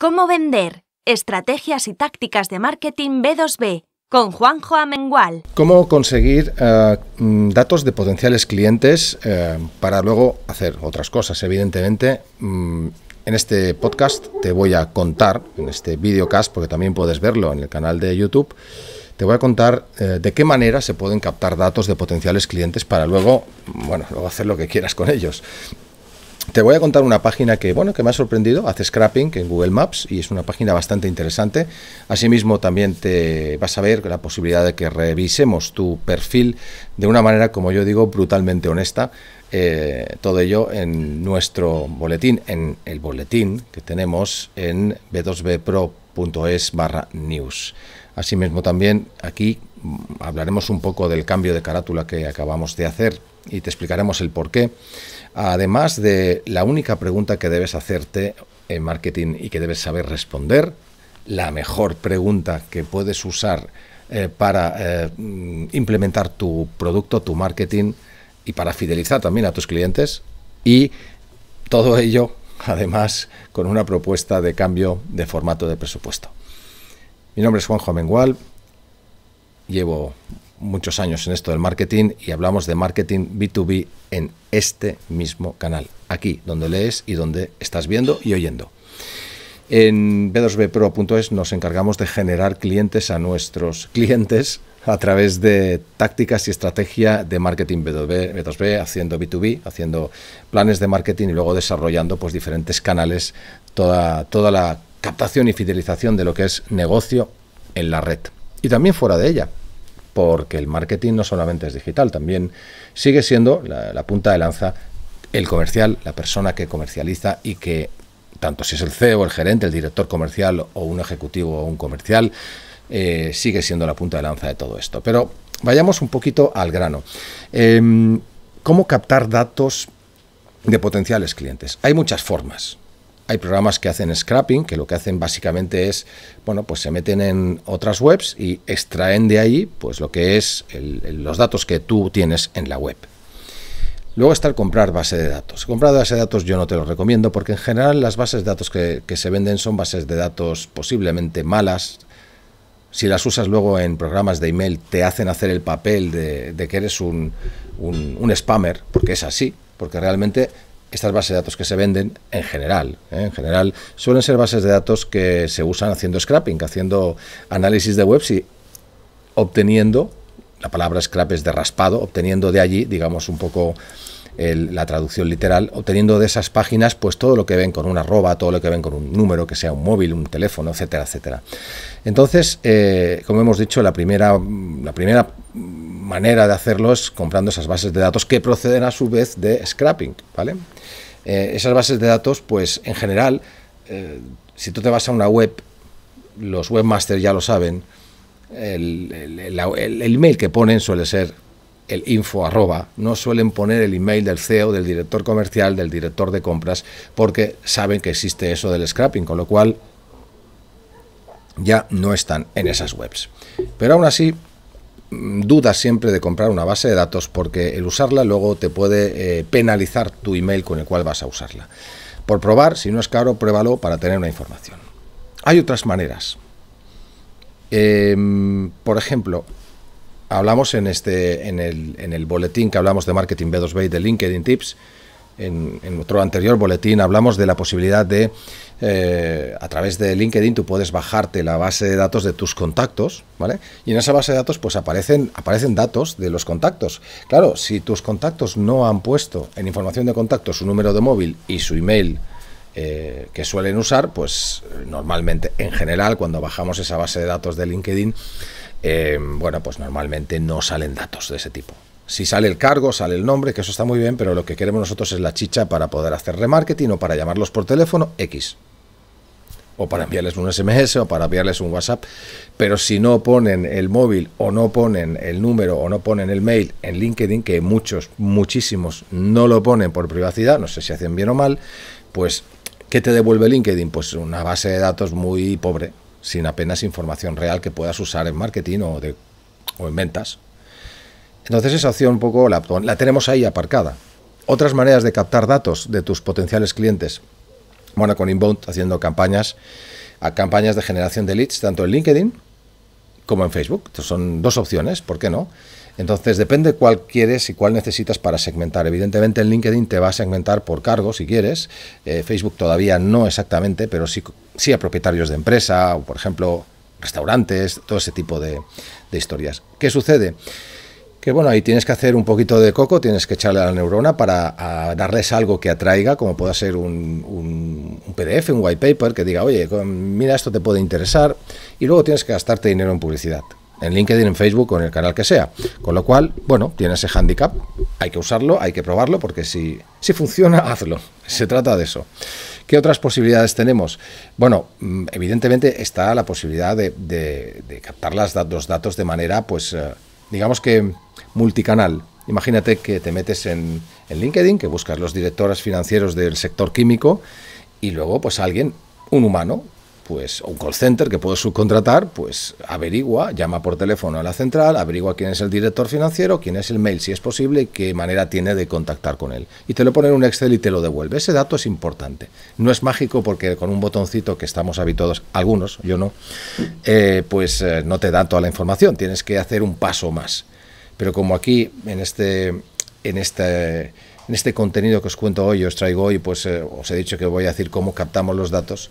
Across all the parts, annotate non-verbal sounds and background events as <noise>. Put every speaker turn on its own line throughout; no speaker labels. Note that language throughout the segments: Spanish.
Cómo vender, estrategias y tácticas de marketing B2B con Juanjo Amengual. ¿Cómo conseguir eh, mm, datos de potenciales clientes eh, para luego hacer otras cosas? Evidentemente, mm, en este podcast te voy a contar, en este videocast, porque también puedes verlo en el canal de YouTube, te voy a contar eh, de qué manera se pueden captar datos de potenciales clientes para luego, mm, bueno, luego hacer lo que quieras con ellos. Te voy a contar una página que, bueno, que me ha sorprendido, hace scrapping en Google Maps y es una página bastante interesante. Asimismo, también te vas a ver la posibilidad de que revisemos tu perfil de una manera, como yo digo, brutalmente honesta. Eh, todo ello en nuestro boletín, en el boletín que tenemos en b2bpro.es barra news. Asimismo, también aquí mm, hablaremos un poco del cambio de carátula que acabamos de hacer y te explicaremos el por qué. Además de la única pregunta que debes hacerte en marketing y que debes saber responder, la mejor pregunta que puedes usar eh, para eh, implementar tu producto, tu marketing y para fidelizar también a tus clientes. Y todo ello, además, con una propuesta de cambio de formato de presupuesto. Mi nombre es Juanjo Mengual llevo muchos años en esto del marketing y hablamos de marketing B2B en este mismo canal, aquí donde lees y donde estás viendo y oyendo. En b2bpro.es nos encargamos de generar clientes a nuestros clientes a través de tácticas y estrategia de marketing B2B, b 2 haciendo B2B, haciendo planes de marketing y luego desarrollando pues, diferentes canales, toda, toda la captación y fidelización de lo que es negocio en la red y también fuera de ella porque el marketing no solamente es digital, también sigue siendo la, punta de lanza el comercial, la persona que comercializa y que, tanto si es el CEO, el gerente, el director comercial o un ejecutivo o un comercial, eh, sigue siendo la punta de lanza de todo esto. Pero vayamos un poquito al grano. Em, ¿Cómo captar datos de potenciales clientes? Hay muchas formas. Hay programas que hacen scrapping, que lo que hacen básicamente es, bueno, pues se meten en otras webs y extraen de ahí, pues lo que es el, los datos que tú tienes en la web. Luego está el comprar base de datos. Comprar base de datos yo no te lo recomiendo porque en general las bases de datos que, se venden son bases de datos posiblemente malas. Si las usas luego en programas de email te hacen hacer el papel de, que eres un spammer, porque es así, porque realmente estas bases de datos que se venden en general, ¿eh? en general suelen ser bases de datos que se usan haciendo scrapping, haciendo análisis de webs y obteniendo, la palabra scrap es de raspado, obteniendo de allí, digamos, un poco la traducción literal, obteniendo de esas páginas pues todo lo que ven con una arroba, todo lo que ven con un número, que sea un móvil, un teléfono, etcétera, etcétera. Entonces, eh, como hemos dicho, la primera, la primera manera de hacerlo es comprando esas bases de datos que proceden a su vez de scrapping, ¿vale? Eh, esas bases de datos, pues en general, eh, si tú te vas a una web, los webmasters ya lo saben, el, email que ponen suele ser el info no suelen poner el email del CEO, del director comercial, del director de compras, porque saben que existe eso del scrapping, con lo cual ya no están en esas webs. Pero aún así, duda siempre de comprar una base de datos porque el usarla luego te puede eh, penalizar tu email con el cual vas a usarla. Por probar, si no es caro, pruébalo para tener una información. Hay otras maneras. Em, por ejemplo, hablamos en, este, en, el, en el boletín que hablamos de Marketing B2B de LinkedIn Tips en, otro anterior boletín hablamos de la posibilidad de, eh, a través de LinkedIn, tú puedes bajarte la base de datos de tus contactos, ¿vale? Y en esa base de datos, pues aparecen, aparecen datos de los contactos. Claro, si tus contactos no han puesto en información de contacto su número de móvil y su email, eh, que suelen usar, pues normalmente, en general, cuando bajamos esa base de datos de LinkedIn, eh, bueno, pues normalmente no salen datos de ese tipo. Si sale el cargo, sale el nombre, que eso está muy bien, pero lo que queremos nosotros es la chicha para poder hacer remarketing o para llamarlos por teléfono X. O para enviarles un SMS o para enviarles un WhatsApp. Pero si no ponen el móvil o no ponen el número o no ponen el mail en LinkedIn, que muchos, muchísimos no lo ponen por privacidad, no sé si hacen bien o mal, pues ¿qué te devuelve LinkedIn? Pues una base de datos muy pobre, sin apenas información real que puedas usar en marketing o, de, o en ventas. Entonces esa opción un poco la, la tenemos ahí aparcada. Otras maneras de captar datos de tus potenciales clientes. Bueno, con Inbound haciendo campañas, a campañas de generación de leads, tanto en LinkedIn como en Facebook. son dos opciones, ¿por qué no? Entonces depende cuál quieres y cuál necesitas para segmentar. Evidentemente en LinkedIn te va a segmentar por cargo si quieres. Eh, Facebook todavía no exactamente, pero sí, sí a propietarios de empresa o por ejemplo restaurantes, todo ese tipo de, de historias. ¿Qué sucede? que bueno, ahí tienes que hacer un poquito de coco, tienes que echarle a la neurona para darles algo que atraiga, como pueda ser un, PDF, un white paper, que diga, oye, mira, esto te puede interesar, y luego tienes que gastarte dinero en publicidad, en LinkedIn, en Facebook o en el canal que sea. Con lo cual, bueno, tienes ese handicap, hay que usarlo, hay que probarlo, porque si, si funciona, <laughs> hazlo. Se trata de eso. ¿Qué otras posibilidades tenemos? Bueno, mm, evidentemente está la posibilidad de, captar los datos de manera, pues eh, digamos que multicanal. Imagínate que te metes en, LinkedIn, que buscas los directores financieros del sector químico y luego pues alguien, un humano, pues un call center que puedes subcontratar, pues averigua, llama por teléfono a la central, averigua quién es el director financiero, quién es el mail, si es posible, y qué manera tiene de contactar con él. Y te lo pone en un Excel y te lo devuelve. Ese dato es importante. No es mágico porque con un botoncito que estamos habituados, algunos, yo no, eh, pues eh, no te da toda la información. Tienes que hacer un paso más. Pero como aquí, en este, en este en este contenido que os cuento hoy, os traigo hoy, pues eh, os he dicho que voy a decir cómo captamos los datos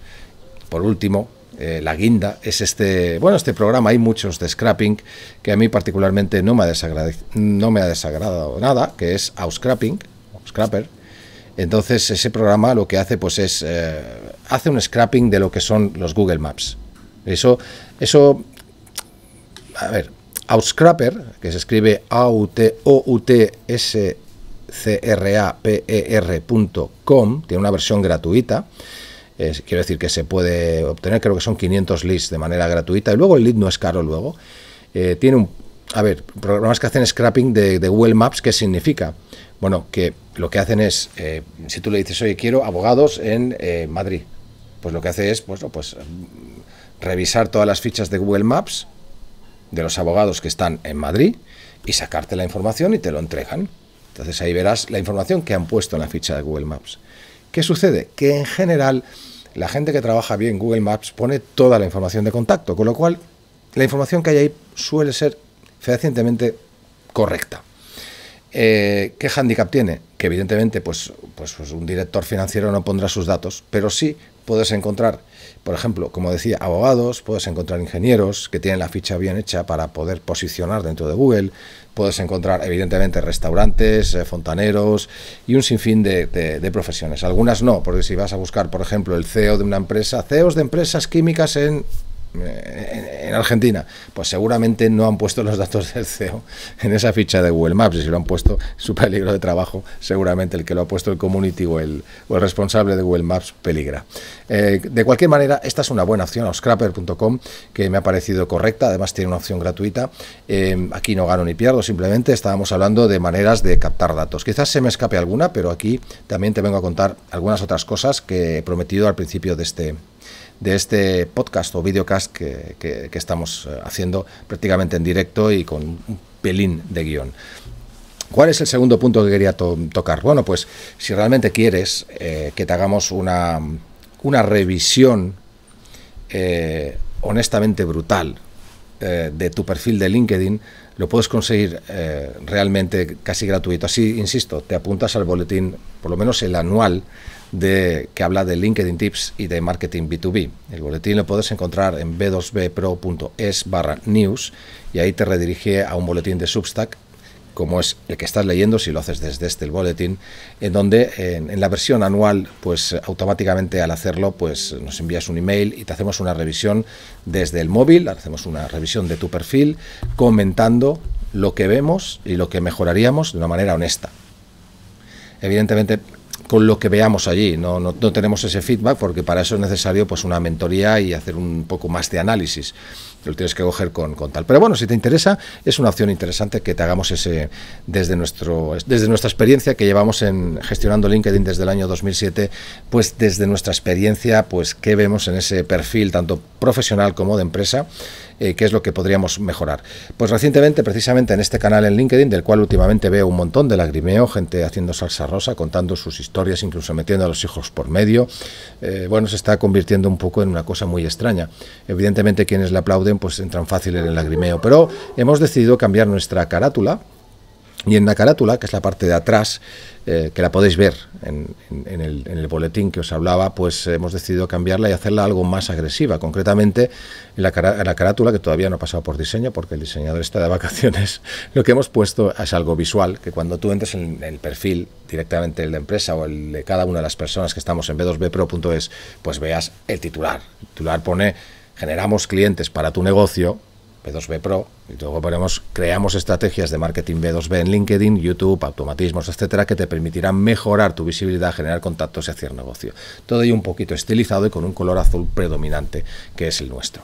por último, eh, la guinda es este bueno este programa hay muchos de scrapping que a mí particularmente no me ha desagradado no me ha desagradado nada que es Auscrapping Scrapper entonces ese programa lo que hace pues es eh, hace un scrapping de lo que son los Google Maps eso eso a ver Outscrapper que se escribe a u t o u t s c r a p e r.com tiene una versión gratuita eh, quiero decir que se puede obtener, creo que son 500 leads de manera gratuita. Y luego el lead no es caro luego. Eh, tiene un... A ver, programas que hacen scrapping de, Google Maps, ¿qué significa? Bueno, que lo que hacen es, eh, si tú le dices, oye, quiero abogados en Madrid, pues lo que hace es, bueno, pues mm, revisar todas las fichas de Google Maps de los abogados que están en Madrid y sacarte la información y te lo entregan. Entonces ahí verás la información que han puesto en la ficha de Google Maps. ¿Qué sucede? Que en general la gente que trabaja bien Google Maps pone toda la información de contacto, con lo cual la información que hay ahí suele ser fehacientemente correcta. Eh, ¿Qué handicap tiene? Que evidentemente pues, pues, pues, un director financiero no pondrá sus datos, pero sí puedes encontrar, por ejemplo, como decía, abogados, puedes encontrar ingenieros que tienen la ficha bien hecha para poder posicionar dentro de Google, puedes encontrar evidentemente restaurantes, eh, fontaneros y un sinfín de, profesiones. Algunas no, porque si vas a buscar, por ejemplo, el CEO de una empresa, CEOs de empresas químicas en en Argentina, pues seguramente no han puesto los datos del CEO en esa ficha de Google Maps. Y si lo han puesto, <laughs> su peligro de trabajo, seguramente el que lo ha puesto el community o el, responsable de Google Maps peligra. Eh, de cualquier manera, esta es una buena opción, scrapper.com, que me ha parecido correcta. Además, tiene una opción gratuita. Eh, aquí no gano ni pierdo, simplemente estábamos hablando de maneras de captar datos. Quizás se me escape alguna, pero aquí también te vengo a contar algunas otras cosas que he prometido al principio de este de este podcast o videocast que, que, estamos eh, haciendo prácticamente en directo y con un pelín de guión. ¿Cuál es el segundo punto que quería tocar? Bueno, pues si realmente quieres eh, que te hagamos una, una revisión eh, honestamente brutal de tu perfil de LinkedIn, lo puedes conseguir realmente casi gratuito. Así, insisto, te apuntas al boletín, por lo menos el anual de, que habla de LinkedIn Tips y de Marketing B2B. El boletín lo puedes encontrar en b2bpro.es barra news y ahí te redirige a un boletín de Substack como es el que estás leyendo, si lo haces desde este boletín, en donde en, en, la versión anual, pues automáticamente al hacerlo, pues nos envías un email y te hacemos una revisión desde el móvil, hacemos una revisión de tu perfil, comentando lo que vemos y lo que mejoraríamos de una manera honesta. Evidentemente, con lo que veamos allí. No, no, no, tenemos ese feedback porque para eso es necesario pues, una mentoría y hacer un poco más de análisis lo tienes que coger con, con, tal. Pero bueno, si te interesa, es una opción interesante que te hagamos ese desde, nuestro, desde nuestra experiencia que llevamos en gestionando LinkedIn desde el año 2007, pues desde nuestra experiencia, pues qué vemos en ese perfil, tanto profesional como de empresa, eh, qué es lo que podríamos mejorar. Pues recientemente, precisamente en este canal en LinkedIn, del cual últimamente veo un montón de lagrimeo, gente haciendo salsa rosa, contando sus historias, incluso metiendo a los hijos por medio, eh, bueno, se está convirtiendo un poco en una cosa muy extraña. Evidentemente, quienes le aplauden pues entran fácil en el lagrimeo. Pero hemos decidido cambiar nuestra carátula. Y en la carátula, que es la parte de atrás, eh, que la podéis ver en, el, boletín que os hablaba, pues hemos decidido cambiarla y hacerla algo más agresiva. Concretamente, en la, la carátula, que todavía no ha pasado por diseño, porque el diseñador está de vacaciones, <laughs> lo que hemos puesto es algo visual, que cuando tú entres en el perfil directamente de la empresa o el de cada una de las personas que estamos en b2bpro.es, pues veas el titular. El titular pone generamos clientes para tu negocio, B2B Pro, y luego ponemos, creamos estrategias de marketing B2B en LinkedIn, YouTube, automatismos, etcétera, que te permitirán mejorar tu visibilidad, generar contactos y hacer negocio. Todo ello un poquito estilizado y con un color azul predominante, que es el nuestro.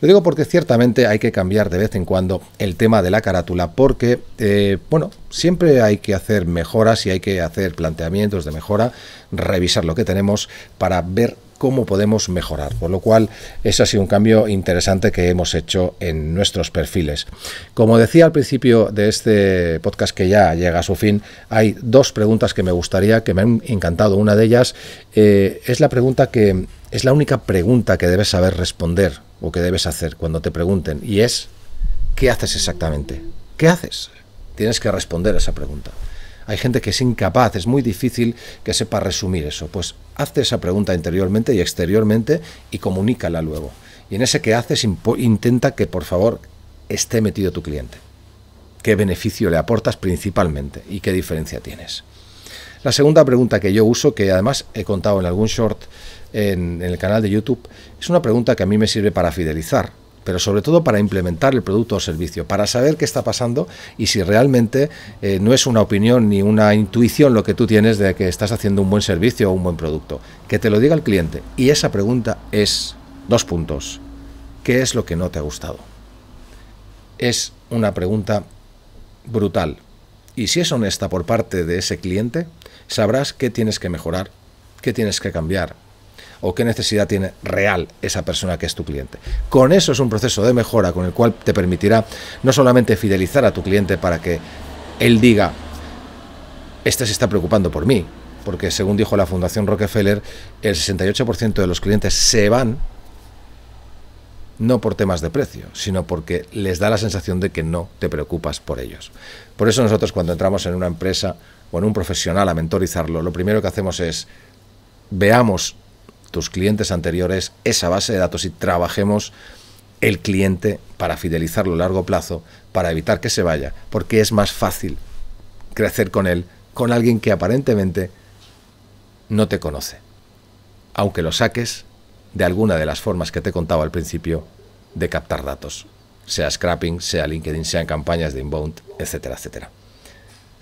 Lo digo porque ciertamente hay que cambiar de vez en cuando el tema de la carátula, porque, eh, bueno, siempre hay que hacer mejoras y hay que hacer planteamientos de mejora, revisar lo que tenemos para ver cómo podemos mejorar. Por lo cual, ese ha sido un cambio interesante que hemos hecho en nuestros perfiles. Como decía al principio de este podcast que ya llega a su fin, hay dos preguntas que me gustaría, que me han encantado. Una de ellas eh, es la pregunta que es la única pregunta que debes saber responder o que debes hacer cuando te pregunten, y es, ¿qué haces exactamente? ¿Qué haces? Tienes que responder esa pregunta. Hay gente que es incapaz, es muy difícil que sepa resumir eso. Pues hace esa pregunta interiormente y exteriormente y comunícala luego. Y en ese que haces intenta que por favor esté metido tu cliente. ¿Qué beneficio le aportas principalmente y qué diferencia tienes? La segunda pregunta que yo uso, que además he contado en algún short en el canal de YouTube, es una pregunta que a mí me sirve para fidelizar pero sobre todo para implementar el producto o servicio, para saber qué está pasando y si realmente eh, no es una opinión ni una intuición lo que tú tienes de que estás haciendo un buen servicio o un buen producto. Que te lo diga el cliente. Y esa pregunta es, dos puntos, ¿qué es lo que no te ha gustado? Es una pregunta brutal. Y si es honesta por parte de ese cliente, sabrás qué tienes que mejorar, qué tienes que cambiar, o qué necesidad tiene real esa persona que es tu cliente. Con eso es un proceso de mejora con el cual te permitirá no solamente fidelizar a tu cliente para que él diga, este se está preocupando por mí, porque según dijo la Fundación Rockefeller, el 68% de los clientes se van no por temas de precio, sino porque les da la sensación de que no te preocupas por ellos. Por eso nosotros cuando entramos en una empresa o en un profesional a mentorizarlo, lo primero que hacemos es veamos tus clientes anteriores esa base de datos y trabajemos el cliente para fidelizarlo a largo plazo, para evitar que se vaya, porque es más fácil crecer con él, con alguien que aparentemente no te conoce. Aunque lo saques de alguna de las formas que te contaba al principio de captar datos, sea scrapping, sea LinkedIn, sean campañas de inbound, etcétera, etcétera.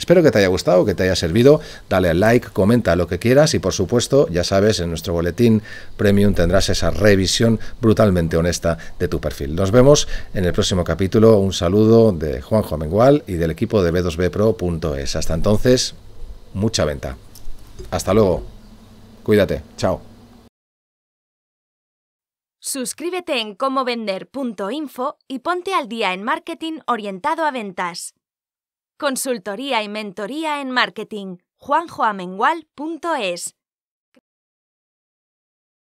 Espero que te haya gustado, que te haya servido. Dale al like, comenta lo que quieras y por supuesto, ya sabes, en nuestro boletín premium tendrás esa revisión brutalmente honesta de tu perfil. Nos vemos en el próximo capítulo. Un saludo de Juanjo Mengual y del equipo de b2bpro.es. Hasta entonces, mucha venta. Hasta luego. Cuídate. Chao. Suscríbete en comovender.info y ponte al día en marketing orientado a ventas. Consultoría y mentoría en marketing. juanjoamengual.es